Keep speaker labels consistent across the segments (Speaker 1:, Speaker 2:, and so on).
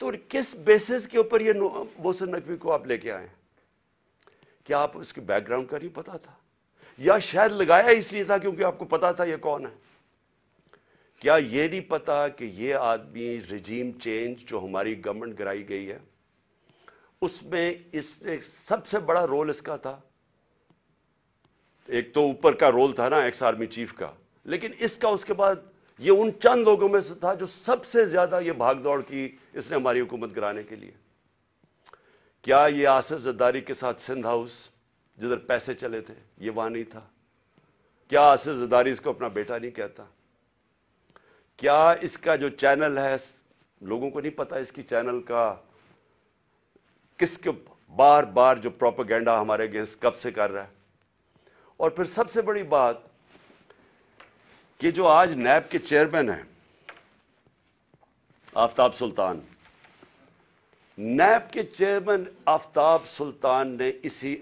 Speaker 1: तो किस बेसिस के ऊपर ये मोहसिन नकवी को आप लेके आए क्या आप उसके बैकग्राउंड का नहीं पता था या शायद लगाया इसलिए था क्योंकि आपको पता था ये कौन है क्या ये नहीं पता कि ये आदमी रिजीम चेंज जो हमारी गवर्नमेंट कराई गई है उसमें इसने सबसे बड़ा रोल इसका था एक तो ऊपर का रोल था ना एक्स आर्मी चीफ का लेकिन इसका उसके बाद ये उन चंद लोगों में से था जो सबसे ज्यादा ये भागदौड़ की इसने हमारी हुकूमत गिराने के लिए क्या ये आसिफ जद्दारी के साथ सिंध हाउस जिधर पैसे चले थे ये वहां नहीं था क्या आसिफ जद्दारी इसको अपना बेटा नहीं कहता क्या इसका जो चैनल है लोगों को नहीं पता इसकी चैनल का किसके बार बार जो प्रोपोगेंडा हमारे अगेंस्ट कब से कर रहा है और फिर सबसे बड़ी बात कि जो आज नैब के चेयरमैन हैं आफ्ताब सुल्तान नैब के चेयरमैन आफ्ताब सुल्तान ने इसी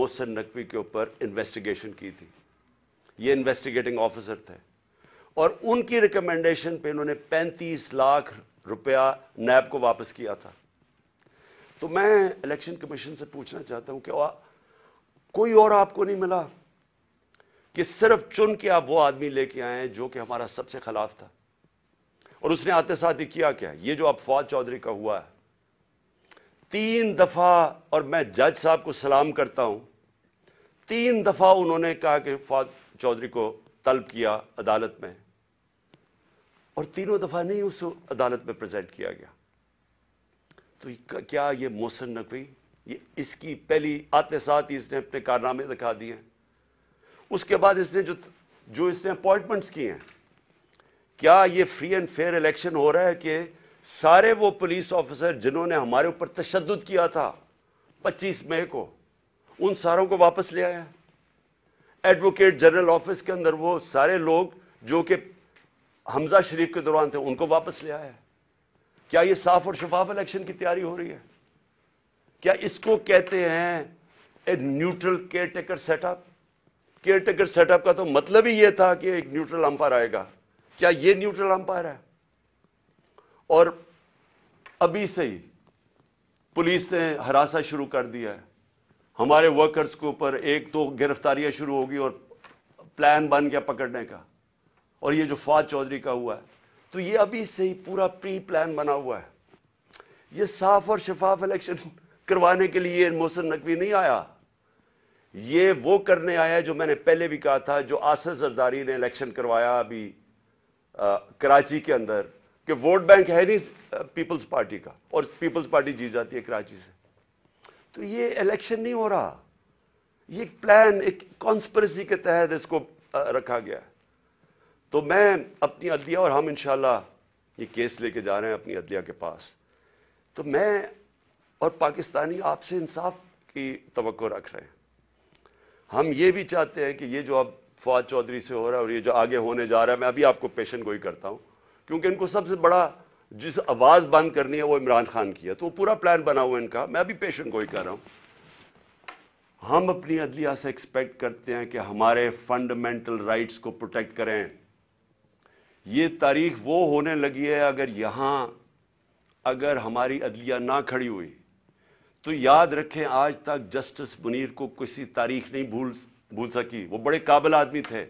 Speaker 1: मोहसन नकवी के ऊपर इन्वेस्टिगेशन की थी ये इन्वेस्टिगेटिंग ऑफिसर थे और उनकी रिकमेंडेशन पे इन्होंने 35 लाख रुपया नैब को वापस किया था तो मैं इलेक्शन कमीशन से पूछना चाहता हूं कि कोई और आपको नहीं मिला कि सिर्फ चुन के आप वो आदमी लेके आए हैं जो कि हमारा सबसे खिलाफ था और उसने आते साथ ही किया क्या ये जो फौज चौधरी का हुआ है तीन दफा और मैं जज साहब को सलाम करता हूं तीन दफा उन्होंने कहा कि फौज चौधरी को तलब किया अदालत में और तीनों दफा नहीं उस अदालत में प्रेजेंट किया गया तो क्या ये मोहसन नकवी ये इसकी पहली आते साथ ही इसने अपने कारनामे दिखा दिए उसके बाद इसने जो जो इसने अपॉइंटमेंट्स किए हैं क्या ये फ्री एंड फेयर इलेक्शन हो रहा है कि सारे वो पुलिस ऑफिसर जिन्होंने हमारे ऊपर तशद किया था 25 मई को उन सारों को वापस ले आया एडवोकेट जनरल ऑफिस के अंदर वो सारे लोग जो कि हमजा शरीफ के दौरान थे उनको वापस ले आया क्या ये साफ और शफाफ इलेक्शन की तैयारी हो रही है क्या इसको कहते हैं a neutral caretaker setup caretaker setup का तो मतलब ही यह था कि एक न्यूट्रल अंपायर आएगा क्या यह न्यूट्रल अंपायर है और अभी से ही पुलिस ने हरासा शुरू कर दिया है हमारे वर्कर्स के ऊपर एक दो तो गिरफ्तारियां शुरू होगी और प्लान बन गया पकड़ने का और ये जो फाद चौधरी का हुआ है तो ये अभी से ही पूरा प्री प्लान बना हुआ है ये साफ और शफाफ इलेक्शन करवाने के लिए मोहसन नकवी नहीं आया ये वो करने आया जो मैंने पहले भी कहा था जो आसर जरदारी ने इलेक्शन करवाया अभी आ, कराची के अंदर कि वोट बैंक है नहीं पीपल्स पार्टी का और पीपल्स पार्टी जीत जाती है कराची से तो ये इलेक्शन नहीं हो रहा ये एक प्लान एक कॉन्स्परेसी के तहत इसको आ, रखा गया तो मैं अपनी अदलिया और हम इंशाला ये केस लेके जा रहे हैं अपनी अदलिया के पास तो मैं और पाकिस्तानी आपसे इंसाफ की तो रख रहे हैं हम ये भी चाहते हैं कि ये जो अब फवाद चौधरी से हो रहा है और ये जो आगे होने जा रहा है मैं अभी आपको पेशन गोई करता हूं क्योंकि इनको सबसे बड़ा जिस आवाज़ बंद करनी है वो इमरान खान की है तो वो पूरा प्लान बना हुआ इनका मैं अभी पेशन गोई कर रहा हूं हम अपनी अदलिया से एक्सपेक्ट करते हैं कि हमारे फंडामेंटल राइट्स को प्रोटेक्ट करें ये तारीख वो होने लगी है अगर यहां अगर हमारी अदलिया ना खड़ी हुई तो याद रखें आज तक जस्टिस मुनीर को किसी तारीख नहीं भूल भूल सकी वो बड़े काबिल आदमी थे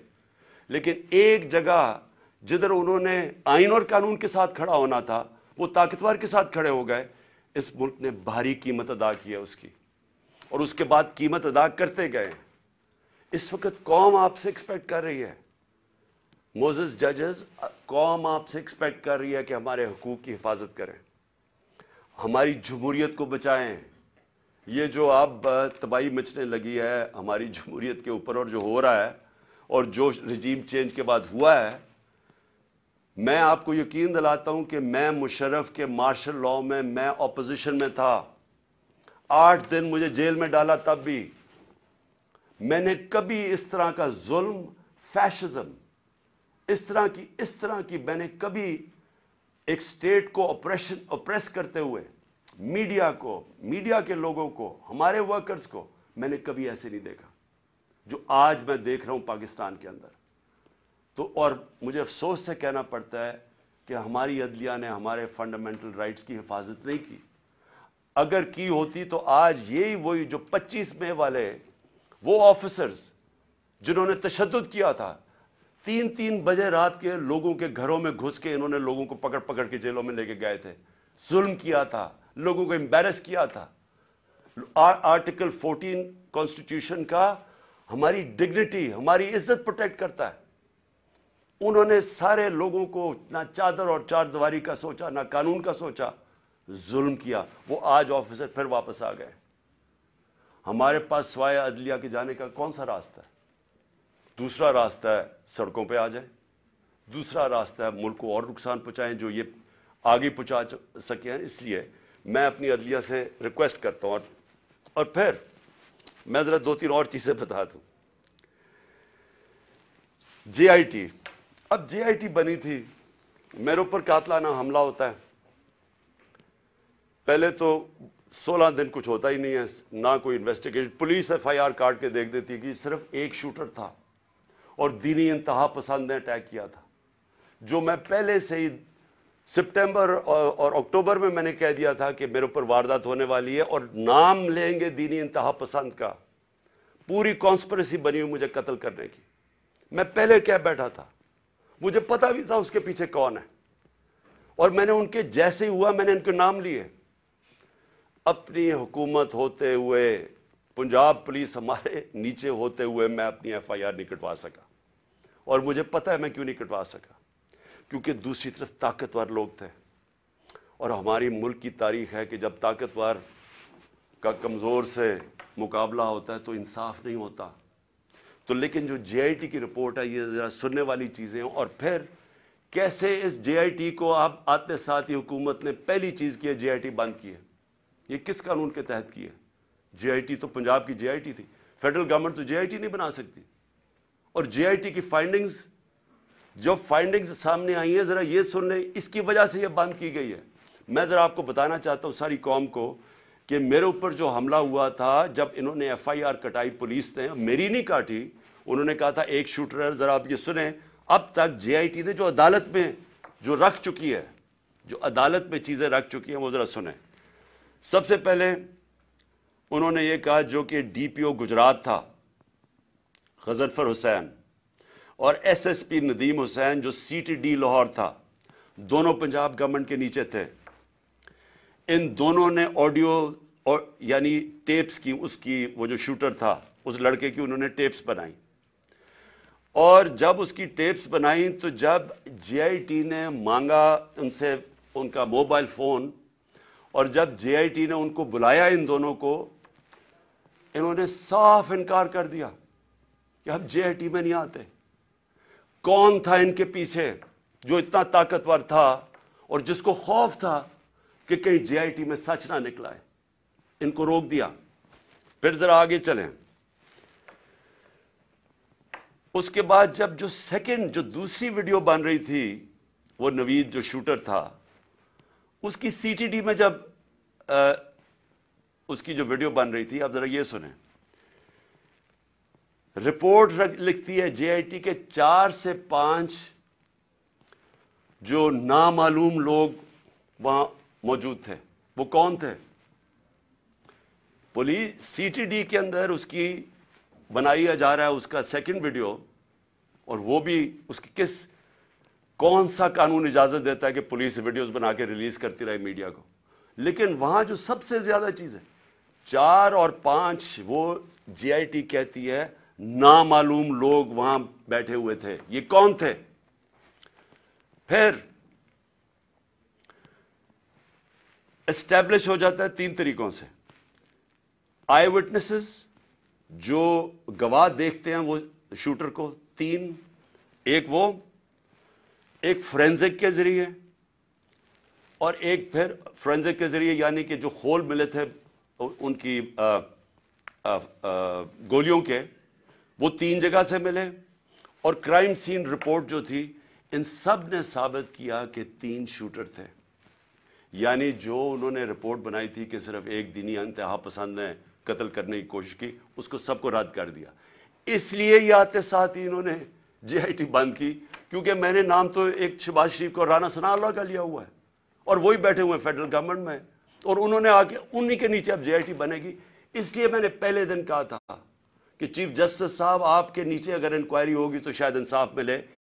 Speaker 1: लेकिन एक जगह जिधर उन्होंने आइन और कानून के साथ खड़ा होना था वो ताकतवर के साथ खड़े हो गए इस मुल्क ने भारी कीमत अदा की है उसकी और उसके बाद कीमत अदा करते गए इस वक्त कौम आपसे एक्सपेक्ट कर रही है मोजिस जजेस कौम आपसे एक्सपेक्ट कर रही है कि हमारे हकूक की हिफाजत करें हमारी जमहूरियत को बचाएं ये जो अब तबाही मचने लगी है हमारी जमहूरीत के ऊपर और जो हो रहा है और जो रिजीम चेंज के बाद हुआ है मैं आपको यकीन दिलाता हूं कि मैं मुशर्रफ के मार्शल लॉ में मैं ऑपोजिशन में था आठ दिन मुझे जेल में डाला तब भी मैंने कभी इस तरह का जुल्म फैशिज्म इस तरह की इस तरह की मैंने कभी एक स्टेट को ऑपरेशन ऑपरेस करते हुए मीडिया को मीडिया के लोगों को हमारे वर्कर्स को मैंने कभी ऐसे नहीं देखा जो आज मैं देख रहा हूं पाकिस्तान के अंदर तो और मुझे अफसोस से कहना पड़ता है कि हमारी अदलिया ने हमारे फंडामेंटल राइट्स की हिफाजत नहीं की अगर की होती तो आज यही वही जो 25 मई वाले वो ऑफिसर्स जिन्होंने तशद किया था तीन तीन बजे रात के लोगों के घरों में घुस के इन्होंने लोगों को पकड़ पकड़ के जेलों में लेके गए थे जुल्म किया था लोगों को एम्बेरस किया था आ, आर्टिकल 14 कॉन्स्टिट्यूशन का हमारी डिग्निटी हमारी इज्जत प्रोटेक्ट करता है उन्होंने सारे लोगों को ना चादर और चारदवारी का सोचा ना कानून का सोचा जुल्म किया वो आज ऑफिसर फिर वापस आ गए हमारे पास सवाए अदलिया के जाने का कौन सा रास्ता है दूसरा रास्ता है सड़कों पे आ जाए दूसरा रास्ता है मुल्क को और नुकसान पहुंचाएं जो ये आगे पहुंचा सके हैं इसलिए मैं अपनी अदलिया से रिक्वेस्ट करता हूं और फिर मैं ज़रा दो तीन और चीज़ें बता आई टी अब टी बनी थी मेरे ऊपर कातलाना हमला होता है पहले तो 16 दिन कुछ होता ही नहीं है ना कोई इन्वेस्टिगेशन पुलिस एफआईआर काट के देख देती कि सिर्फ एक शूटर था और दीनी इंतहा पसंद ने अटैक किया था जो मैं पहले से ही सितंबर और अक्टूबर में मैंने कह दिया था कि मेरे ऊपर वारदात होने वाली है और नाम लेंगे दीनी इंतहा पसंद का पूरी कॉन्स्परेसी बनी हुई मुझे कत्ल करने की मैं पहले क्या बैठा था मुझे पता भी था उसके पीछे कौन है और मैंने उनके जैसे ही हुआ मैंने उनके नाम लिए अपनी हुकूमत होते हुए पंजाब पुलिस हमारे नीचे होते हुए मैं अपनी एफआईआर नहीं कटवा सका और मुझे पता है मैं क्यों नहीं कटवा सका क्योंकि दूसरी तरफ ताकतवर लोग थे और हमारी मुल्क की तारीख है कि जब ताकतवर का कमज़ोर से मुकाबला होता है तो इंसाफ नहीं होता तो लेकिन जो जे आई टी की रिपोर्ट है ये ज़रा सुनने वाली चीज़ें हैं और फिर कैसे इस जे आई टी को आप आते साथ ही हुकूमत ने पहली चीज़ की है जे आई टी बंद की है ये किस कानून के तहत की है जे आई टी तो पंजाब की जे आई टी थी फेडरल गवर्नमेंट तो जे आई टी नहीं बना सकती और जे आई टी की फाइंडिंग्स जो फाइंडिंग्स सामने आई है ज़रा ये सुन रहे इसकी वजह से यह बंद की गई है मैं ज़रा आपको बताना चाहता हूं सारी कौम को कि मेरे ऊपर जो हमला हुआ था जब इन्होंने एफ आई आर कटाई पुलिस ने मेरी नहीं काटी उन्होंने कहा था एक शूटर है ज़रा आप ये सुने अब तक जे आई टी ने जो अदालत में जो रख चुकी है जो अदालत में चीज़ें रख चुकी हैं वो ज़रा सुने सबसे पहले उन्होंने ये कहा जो कि डी पी ओ गुजरात था गजनफर हुसैन और एसएसपी नदीम हुसैन जो डी लाहौर था दोनों पंजाब गवर्नमेंट के नीचे थे इन दोनों ने ऑडियो और यानी टेप्स की उसकी वो जो शूटर था उस लड़के की उन्होंने टेप्स बनाई और जब उसकी टेप्स बनाई तो जब जीआईटी ने मांगा उनसे उनका मोबाइल फोन और जब जीआईटी ने उनको बुलाया इन दोनों को इन्होंने साफ इनकार कर दिया कि हम जीआईटी में नहीं आते कौन था इनके पीछे जो इतना ताकतवर था और जिसको खौफ था कि कहीं जीआईटी में सच ना निकलाए इनको रोक दिया फिर जरा आगे चलें उसके बाद जब जो सेकंड जो दूसरी वीडियो बन रही थी वो नवीद जो शूटर था उसकी सीटीडी में जब आ, उसकी जो वीडियो बन रही थी आप जरा ये सुने रिपोर्ट लिखती है जेआईटी के चार से पांच जो नामालूम लोग वहां मौजूद थे वो कौन थे पुलिस सीटीडी के अंदर उसकी बनाया जा रहा है उसका सेकंड वीडियो और वो भी उसकी किस कौन सा कानून इजाजत देता है कि पुलिस वीडियोस बना के रिलीज करती रहे मीडिया को लेकिन वहां जो सबसे ज्यादा चीज है चार और पांच वो जीआईटी कहती है नामालूम लोग वहां बैठे हुए थे ये कौन थे फिर एस्टैब्लिश हो जाता है तीन तरीकों से आई विटनेसेस जो गवाह देखते हैं वो शूटर को तीन एक वो एक फ्रेंजिक के जरिए और एक फिर फ्रेंजिक के जरिए यानी कि जो होल मिले थे उनकी आ, आ, आ, गोलियों के वो तीन जगह से मिले और क्राइम सीन रिपोर्ट जो थी इन सब ने साबित किया कि तीन शूटर थे यानी जो उन्होंने रिपोर्ट बनाई थी कि सिर्फ एक दिन ही इंतहा पसंद ने कत्ल करने की कोशिश की उसको सबको रद्द कर दिया इसलिए यह आते साथ ही इन्होंने जीआईटी बंद की क्योंकि मैंने नाम तो एक शिबाज शरीफ को राना सनाउल्ला का लिया हुआ है और वही बैठे हुए फेडरल गवर्नमेंट में और उन्होंने आके उन्हीं के नीचे अब जीआईटी बनेगी इसलिए मैंने पहले दिन कहा था कि चीफ जस्टिस साहब आपके नीचे अगर इंक्वायरी होगी तो शायद इंसाफ मिले